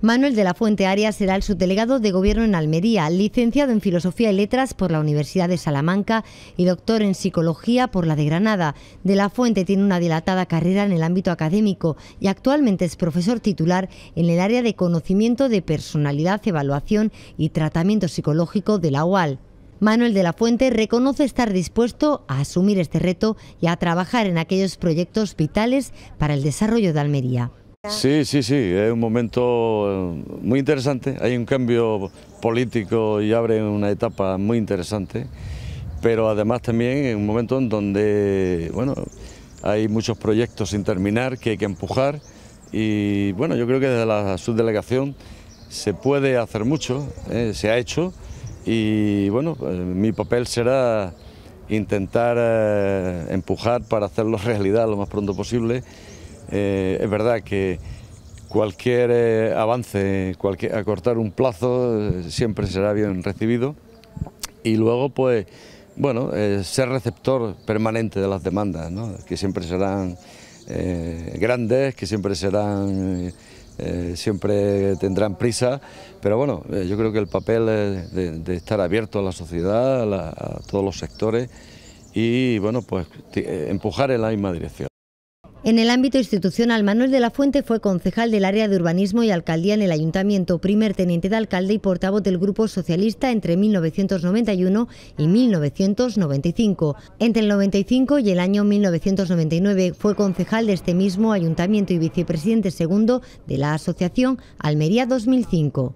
Manuel de la Fuente Arias será el subdelegado de Gobierno en Almería, licenciado en Filosofía y Letras por la Universidad de Salamanca y doctor en Psicología por la de Granada. De la Fuente tiene una dilatada carrera en el ámbito académico y actualmente es profesor titular en el área de conocimiento de personalidad, evaluación y tratamiento psicológico de la UAL. Manuel de la Fuente reconoce estar dispuesto a asumir este reto y a trabajar en aquellos proyectos vitales para el desarrollo de Almería. Sí, sí, sí, es un momento eh, muy interesante, hay un cambio político y abre una etapa muy interesante, pero además también es un momento en donde bueno, hay muchos proyectos sin terminar que hay que empujar y bueno, yo creo que desde la subdelegación se puede hacer mucho, eh, se ha hecho y bueno, pues, mi papel será intentar eh, empujar para hacerlo realidad lo más pronto posible eh, es verdad que cualquier eh, avance, cualquier, acortar un plazo, eh, siempre será bien recibido. Y luego, pues, bueno, ser receptor permanente de las demandas, que siempre serán grandes, que siempre serán... siempre tendrán prisa, pero bueno, yo creo que el papel es de, estar abierto a la sociedad, a, a, todos los sectores y bueno, pues empujar en la misma dirección. En el ámbito institucional, Manuel de la Fuente fue concejal del área de urbanismo y alcaldía en el ayuntamiento, primer teniente de alcalde y portavoz del Grupo Socialista entre 1991 y 1995. Entre el 95 y el año 1999 fue concejal de este mismo ayuntamiento y vicepresidente segundo de la asociación Almería 2005.